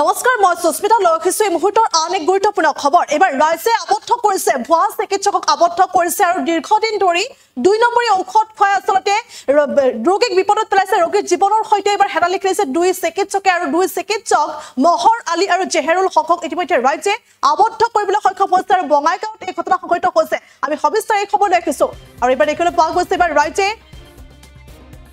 নমস্কাৰ মই সুস্মিতা লৈ আহিছো এই মুহূৰ্তৰ আন এক গুৰুত্বপূৰ্ণ খবৰ এইবাৰ ৰাইজে আবদ্ধ কৰিছে ভুৱা চিকিৎসকক আবদ্ধ কৰিছে আৰু দীৰ্ঘদিন ধৰি দুই নম্বৰী ঔষধ খুৱাই আচলতে ৰোগীক বিপদত পেলাইছে ৰোগীৰ জীৱনৰ সৈতে এইবাৰ হেতালি খেলিছে দুই চিকিৎসকে আৰু দুই চিকিৎসক মহৰ আলী আৰু জেহেৰুল হকক ইতিমধ্যে ৰাইজে আবদ্ধ কৰিবলৈ সক্ষম হৈছে আৰু বঙাইগাঁৱত এই ঘটনা সংঘটিত হৈছে আমি সবিস্তাৰে এই খবৰ লৈ আহিছো আৰু এইবাৰ দেখিবলৈ পোৱা গৈছে এইবাৰ ৰাইজে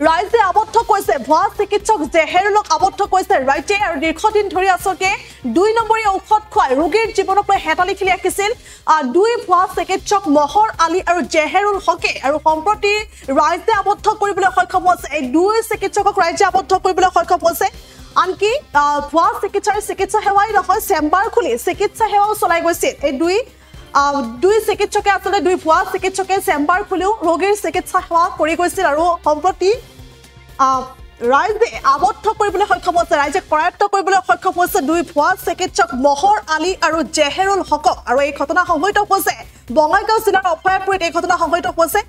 ৰাইজে আৱদ্ধ কৈছে ভুৱা চিকিৎসক জেহেৰুলক আৱদ্ধ কৈছে রাইজে আর দীর্ঘদিন ধরে আসকে দুই নম্বরী ঔষধ খুয়ায় রোগীর জীবনক হেতালি খেলি আঁকিছিল দুই ভুয়া চিকিৎসক মহর আলী আর জেহেরুল হকে আর সম্প্রতি রাইজে আবদ্ধ করবলে সক্ষম হৈছে এই দুই চিকিৎসকক রাইজে আবদ্ধ করবলে সক্ষম হয়েছে আনকি ভুয়া চিকিৎসার চিকিৎসা সেৱাই নহয় চেম্বাৰ খুলি চিকিৎসা সেৱাও চলাই গৈছিল এই দুই দুই চিকিৎসকে আচলতে দুই ভুৱা চিকিৎসকে চেম্বাৰ খুলিও ৰোগীৰ চিকিৎসা সেৱা কৰি গৈছিল আৰু সম্প্ৰতি ৰাইজে আবদ্ধ কৰিবলৈ সক্ষম হৈছে ৰাইজে কৰায়ত্ব কৰিবলৈ সক্ষম হৈছে দুই ভুৱা চিকিৎসক মহৰ আলী আৰু জেহেৰুল হকক আৰু এই ঘটনা সংঘটিত হৈছে বঙাইগাঁও জিলাৰ অভয়াপুৰীত এই ঘটনা সংঘটিত হৈছে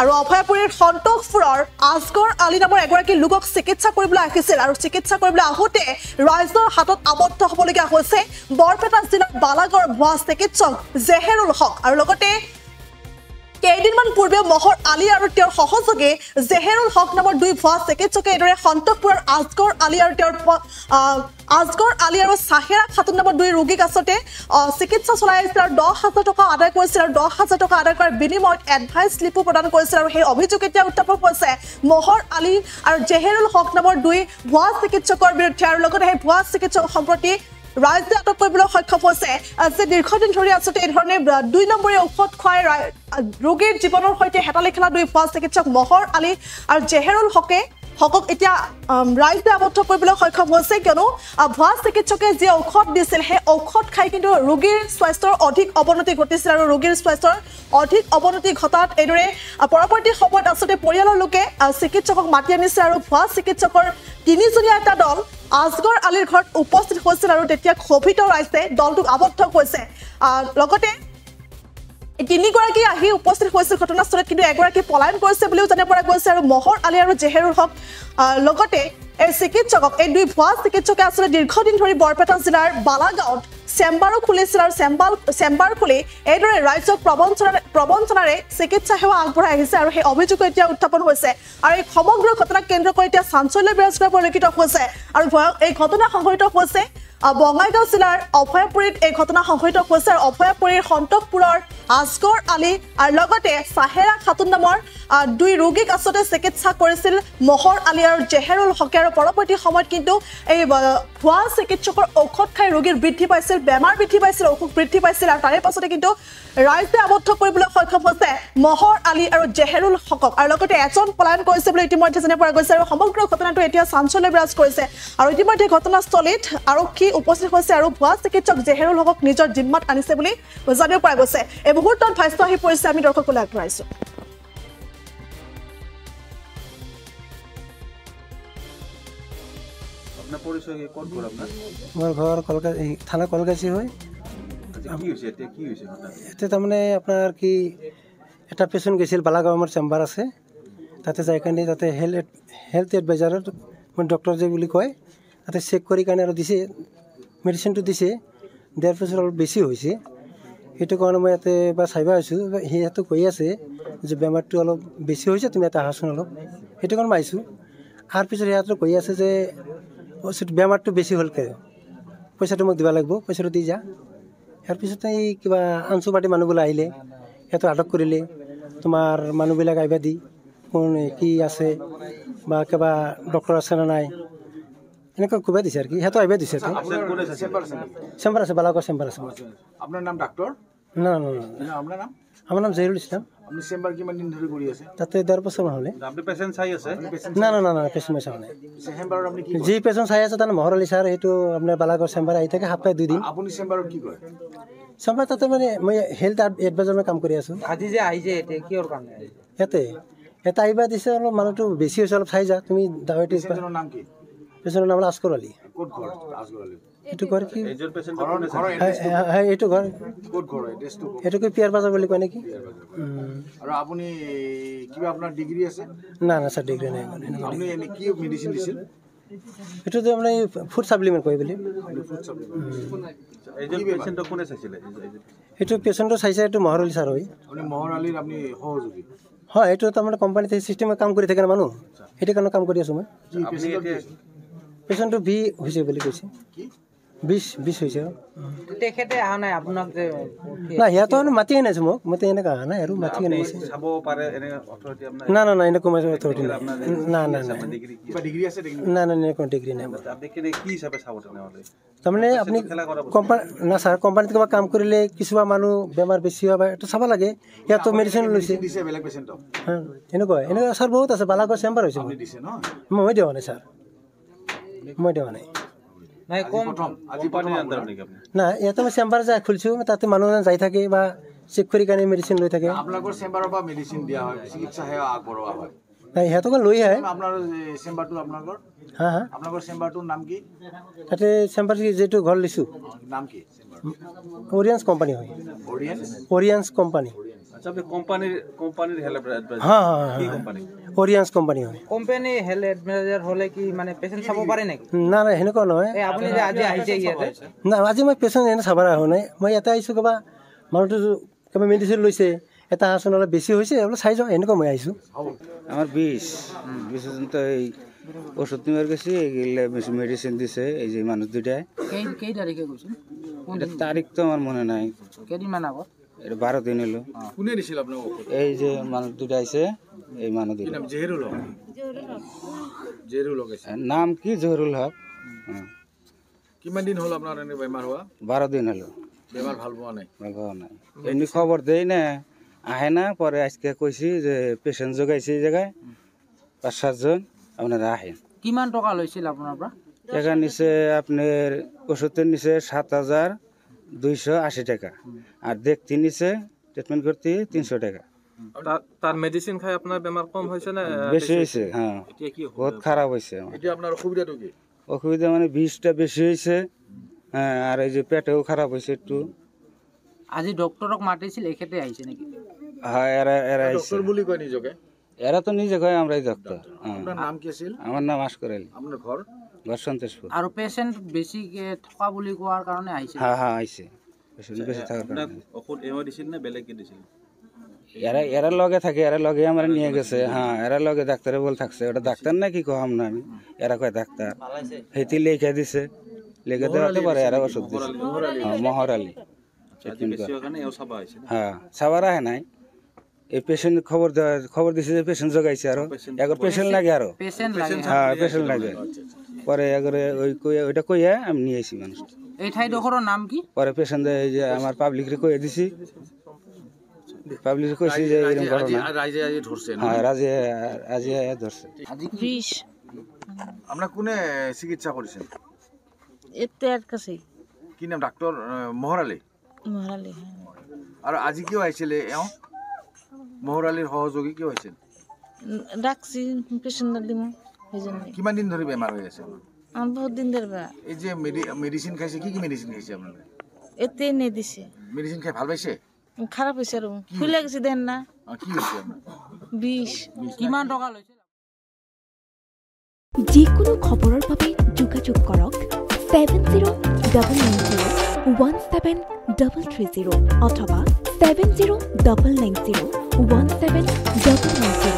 আৰু অভয়াপুৰীৰ সন্তোষপুৰৰ আজগৰ আলী নামৰ এগৰাকী লোকক চিকিৎসা কৰিবলৈ আহিছিল আৰু চিকিৎসা কৰিবলৈ আহোঁতে ৰাইজৰ হাতত আৱদ্ধ হ'বলগীয়া হৈছে বৰপেটা জিলাৰ বালাগড় ভুৱা চিকিৎসক জেহেৰুল হক আৰু লগতে কেইদিনমান পূৰ্বে মহৰ আলি আৰু তেওঁৰ সহযোগে জেহেৰুল হক নামৰ দুই ভুৱা চেকেটচকে এইদৰে সন্তকপুৰৰ আজগৰ আলি আৰু তেওঁৰ আজগৰ আলি আৰু চাহেৰা খাতুন নামৰ দুই ৰোগীক আচলতে চিকিৎসা চলাই আছিল আৰু দহ হাজাৰ টকা আদায় কৰিছিল আৰু দহ হাজাৰ টকা আদায় কৰাৰ বিনিময়ত এডভাইচ শ্লিপো প্ৰদান কৰিছিল আৰু সেই অভিযোগ এতিয়া উত্থাপন কৰিছে মহৰ আলি আৰু জেহেৰুল হক নামৰ দুই ভুৱা চিকিৎসকৰ বিৰুদ্ধে আৰু লগতে সেই ভুৱা চিকিৎসক সম্প্ৰতি ৰাইজে আটক কৰিবলৈ সক্ষম হৈছে যে দীৰ্ঘদিন ধৰি আচলতে এইধৰণে দুই নম্বৰীয়া ঔষধ খুৱাই ৰোগীৰ জীৱনৰ সৈতে হেতা খেলা দুই পোৱা চিকিৎসক মহৰ আলী আৰু জেহেৰুল হকে হকক এতিয়া ৰাইজে আবদ্ধ কৰিবলৈ সক্ষম হৈছে কিয়নো ভুৱা চিকিৎসকে যি ঔষধ দিছিল সেই ঔষধ খাই কিন্তু ৰোগীৰ স্বাস্থ্যৰ অধিক অৱনতি ঘটিছিল আৰু ৰোগীৰ স্বাস্থ্যৰ অধিক অৱনতি ঘটাত এইদৰে পৰৱৰ্তী সময়ত আচলতে পৰিয়ালৰ লোকে চিকিৎসকক মাতি আনিছে আৰু ভুৱা চিকিৎসকৰ তিনিজনীয়া এটা দল আজগৰ আলিৰ ঘৰত উপস্থিত হৈছিল আৰু তেতিয়া ক্ষোভিত ৰাইজে দলটোক আবদ্ধ কৰিছে লগতে তিনিগৰাকী আহি উপস্থিত হৈছিল ঘটনাস্থলীত কিন্তু এগৰাকী পলায়ন কৰিছে বুলিও জানিব পৰা গৈছে আৰু মহৰ আলি আৰু জেহেৰুৰ হক লগতে এই চিকিৎসকক এই দুই ভুৱা চিকিৎসকে আচলতে দীৰ্ঘদিন ধৰি বৰপেটা জিলাৰ বালাগাঁৱত চেম্বাৰো খুলিছিল আৰু চেম্বাৰ চেম্বাৰ খুলি এইদৰে ৰাজ্যক প্ৰবঞ্চনা প্ৰবঞ্চনাৰে চিকিৎসা সেৱা আগবঢ়াই আহিছে আৰু সেই অভিযোগ এতিয়া উত্থাপন হৈছে আৰু এই সমগ্ৰ ঘটনাক কেন্দ্ৰ কৰি এতিয়া চাঞ্চল্য বিৰাজ কৰা পৰিলক্ষিত হৈছে আৰু এই ঘটনা সংঘটিত হৈছে বঙাইগাঁও জিলাৰ অভয়াপুৰীত এই ঘটনা সংঘটিত হৈছে আৰু অভয়াপুৰীৰ সন্তকপুৰৰ আজগৰ আলী আৰু লগতে চাহেৰা খাতুন নামৰ দুই ৰোগীক আচলতে চিকিৎসা কৰিছিল মহৰ আলী আৰু জেহেৰুল হকে আৰু পৰৱৰ্তী সময়ত কিন্তু এই ভুৱা চিকিৎসকৰ ঔষধ খাই ৰোগীৰ বৃদ্ধি পাইছিল বেমাৰ বৃদ্ধি পাইছিল অসুখ বৃদ্ধি পাইছিল আৰু তাৰে পাছতে কিন্তু ৰাইজে আবদ্ধ কৰিবলৈ সক্ষম হৈছে মহৰ আলী আৰু জেহেৰুল হকক আৰু লগতে এজন পলায়ন কৰিছে বুলি ইতিমধ্যে জানিব পৰা গৈছে আৰু সমগ্ৰ ঘটনাটো এতিয়া চাঞ্চল্য বিৰাজ কৰিছে আৰু ইতিমধ্যে ঘটনাস্থলীত আৰক্ষী উপস্থিত হৈছে আৰু ভুৱা চিকিৎসক জেহেৰুল হকক নিজৰ জিম্মাত আনিছে বুলি জানিব পৰা গৈছে মুহূৰ্তত ভাষ্য আহি পৰিছে আমি দৰ্শকলৈ আগবঢ়াইছো ঘৰ থানা কলগাছি হয় ইয়াতে তাৰমানে আপোনাৰ কি এটা পেচেণ্ট গৈছিল বালাগাঁও আমাৰ চেম্বাৰ আছে তাতে যাই কাৰণে তাতে হেল্থ হেল্থ এডভাইজাৰত মানে ডক্টৰ যে বুলি কয় তাতে চেক কৰি কাৰণে আৰু দিছে মেডিচিনটো দিছে ডেৰ পিছত অলপ বেছি হৈছে সেইটো কাৰণে মই ইয়াতে এবাৰ চাইবা আহিছোঁ সিহঁতো কৈ আছে যে বেমাৰটো অলপ বেছি হৈছে তুমি ইয়াতে আহাচোন অলপ সেইটো কাৰণে মই আহিছোঁ অহাৰ পিছত সিহঁতো কৈ আছে যে বেমাৰটো বেছি হ'লকৈ পইচাটো মোক দিব লাগিব পইচাটো দি যা ইয়াৰ পিছতে এই কিবা আনচু পাৰ্টি মানুহবিলাক আহিলে সিহঁতক আটক কৰিলে তোমাৰ মানুহবিলাক আহিবা দি কোন কি আছে বা কিবা ডক্টৰ আছে নে নাই এনেকুৱা কোবাই দিছে আৰু কি সিহঁতো আহিবাই দিছে চেম্বাৰ আছে বালাগৰ চেম্বাৰ আছে আপোনাৰ নাম ডাক্টৰ না না না না আপনার নাম আমার নাম জহিরুল ইসলাম আপনি চেম্বার কিমান দিন ধরে করি আছে তাতে দেড় বছর মান হলে আপনি পেশেন্ট চাই আছে না না না না পেশেন্ট চাই না চেম্বার আপনি কি জি পেশেন্ট চাই আছে তার মহরালি স্যার এটু আপনি বালাগর চেম্বার আই থেকে হাফতে দুই দিন আপনি চেম্বার কি কয় চেম্বার তাতে মানে মই হেলথ অ্যাডভাইজার কাম করি আছে আজি যে আই যে এতে কি ওর কাম এতে এটা আইবা দিছে অল মানটো বেশি হইছে অল চাই যা তুমি ডায়াবেটিস পেশেন্টৰ নাম কি পেশেন্টৰ নাম লাস্কৰ আলী কোড কোড লাস্কৰ আলী এইটো ঘৰ কি এইটো ঘৰ এইটো কি পিয়াৰ বাজাৰ বুলি কয় নেকি আৰু আপুনি কিবা আপোনাৰ ডিগ্ৰী আছে না না স্যাৰ ডিগ্ৰী নাই আপুনি এনে কি মেডিসিন দিছিল এইটো যে আপুনি ফুড সাপ্লিমেন্ট কয় বুলি এইজন পেচেন্টক কোনে চাইছিল এইটো পেচেন্টক চাইছে এইটো মহৰালী স্যাৰ হয় আপুনি মহৰালীৰ আপুনি সহযোগী হয় এইটো তাৰমানে কোম্পানীতে সিস্টেমে কাম কৰি থাকে না মানুহ সেইটো কাৰণে কাম কৰি আছোঁ মই পেচেণ্টটো ভি হৈছে বুলি কৈছে কি বিশ বিশ হৈছে তেখেতে অহা নাই আপোনাক যে না ইয়াতো মাতি আনিছে মোক মতে এনেকা অহা নাই আৰু মাতি আনিছে চাব পাৰে এনে অথৰিটি আপোনাৰ না না না এনেকুৱা মাজে অথৰিটি না না না না ডিগ্ৰী আছে ডিগ্ৰী না না না এনেকুৱা ডিগ্ৰী নাই আপুনি কি হিচাপে চাব তেনেহ'লে তাৰমানে আপুনি কোম্পানী না ছাৰ কোম্পানীত কিবা কাম কৰিলে কিছুমান মানুহ বেমাৰ বেছি হয় বা এইটো চাব লাগে ইয়াতো মেডিচিন লৈছে বেলেগ পেচেণ্টক এনেকুৱা এনেকুৱা ছাৰ বহুত আছে বালাগৰ চেম্বাৰ হৈছে মই দিয়া নাই ছাৰ মই দিয়া নাই নাই ইয়াতে মই চেম্বাৰ যাই খুলিছোঁ তাতে মানুহ যাই থাকে বা চেক কৰি কাৰণে মেডিচিন লৈ থাকে ঘৰ লৈছো কোম্পানী হয় আজি মই পেচেণ্ট এনে চাব আহা নাই মই ইয়াতে আহিছোঁ কবা মানুহটো কিবা মেডিচিন লৈছে এটা আচন অলপ বেছি হৈছে অলপ চাই যাওঁ এনেকুৱা মই আহিছোঁ আমাৰ বিছ বিছ হাজাৰ এই ঔষধ নিবাৰ গৈছে এইগিলা বেছি মেডিচিন দিছে এই যে মানুহ দুটাই কেই তাৰিখে গৈছে তাৰিখটো আমাৰ মনে নাই কেইদিনমান আগত বাৰ দিন কোনে দিছিল আপোনাক এই যে মানুহটো আহিছে এই মানুহ নাম কি জহেৰুল হক কিমান দিন হ'ল আপোনাৰ এনেকৈ বেমাৰ হোৱা বাৰ দিন হ'লো বেমাৰ ভাল পোৱা নাই ভাল পোৱা নাই এনে খবৰ দেই নে আহে না পৰে আজকে কৈছে যে পেচেণ্ট জগাইছে এই জেগাই পাঁচ সাতজন আপোনাৰ আহে কিমান টকা লৈছিল আপোনাৰ পৰা জেগা নিছে আপোনাৰ ওচৰতে নিছে সাত হাজাৰ দুইশো আশি টাকা আর দেখ তিন নিচে ট্রিটমেন্ট করতে তিনশো টাকা তার মেডিসিন খাই আপনার বেমার কম হয়েছে না বেশি হয়েছে হ্যাঁ বহুত খারাপ হয়েছে আপনার অসুবিধা অসুবিধা মানে বিষটা বেশি হয়েছে হ্যাঁ আর এই যে পেটেও খারাপ হয়েছে একটু আজি ডক্টরক মাতিছিল এখেতে আইছে নাকি হ্যাঁ এরা এরা আইছে ডক্টর বলি কই নিজকে এরা তো নিজে কই আমরাই ডক্টর আপনার নাম কি ছিল আমার নাম আশকর আলী আপনার ঘর সন্তোষপুর আৰু পেচেণ্ট বেছি থকা বুলি কোৱাৰ কাৰণে আহিছে হা হা আহিছে পেচেণ্ট বেছি থকাৰ কাৰণে ঔষধ এওঁ দিছিল নে বেলেগকে দিছিল এরা এরা লগে থাকে এরা লগে আমার নিয়ে গেছে হ্যাঁ এরা লগে ডাক্তারে বল থাকছে ওটা ডাক্তার না কি কহাম না আমি এরা কয় ডাক্তার হেতি লেখা দিছে লেখে দেওয়াতে পারে এরা ওষুধ দিছে মহর আলী হ্যাঁ সাবার আহে নাই এই পেশেন্ট খবর দেওয়া খবর দিছে যে পেশেন্ট জগাইছে আরো একবার পেশেন্ট লাগে আরো হ্যাঁ পেশেন্ট লাগে পরে একবারে ওই কইয়া ওইটা কইয়া আমি নিয়ে আসি মানুষ এই ঠাই ডোকরোর নাম কি পরে পেশেন্টে এই যে আমার পাবলিকরে কইয়া দিছি পাবলিক কইছি যে এরকম ঘটনা রাজে আজে ধরছে হ্যাঁ রাজে আজে ধরছে বিশ আমরা কোনে চিকিৎসা করেছেন এতে আর কাছে কি নাম ডাক্তার মোহরালি মোহরালি হ্যাঁ। আর আজি কিও আইছিলে এও মোহরালির সহযোগী কিও আইছেন ডাকছি পেশেন্ট দিমু কিমান দিন ধরে বেমার হয়ে আছে আমার বহুত দিন ধরে বেমার এই যে মেডিসিন খাইছে কি কি মেডিসিন খাইছে আপনারা এতে দিছে মেডিসিন খাই ভাল পাইছে খারাপ হয়েছে আর ফুলে গেছে দেন না কি হয়েছে বিষ কিমান লৈছে যিকোনো খবৰৰ বাবে যোগাযোগ কৰক seven zero' double nine zero' one seven double three zero' অথবা seven zero' double nine zero' one seven double nine zero'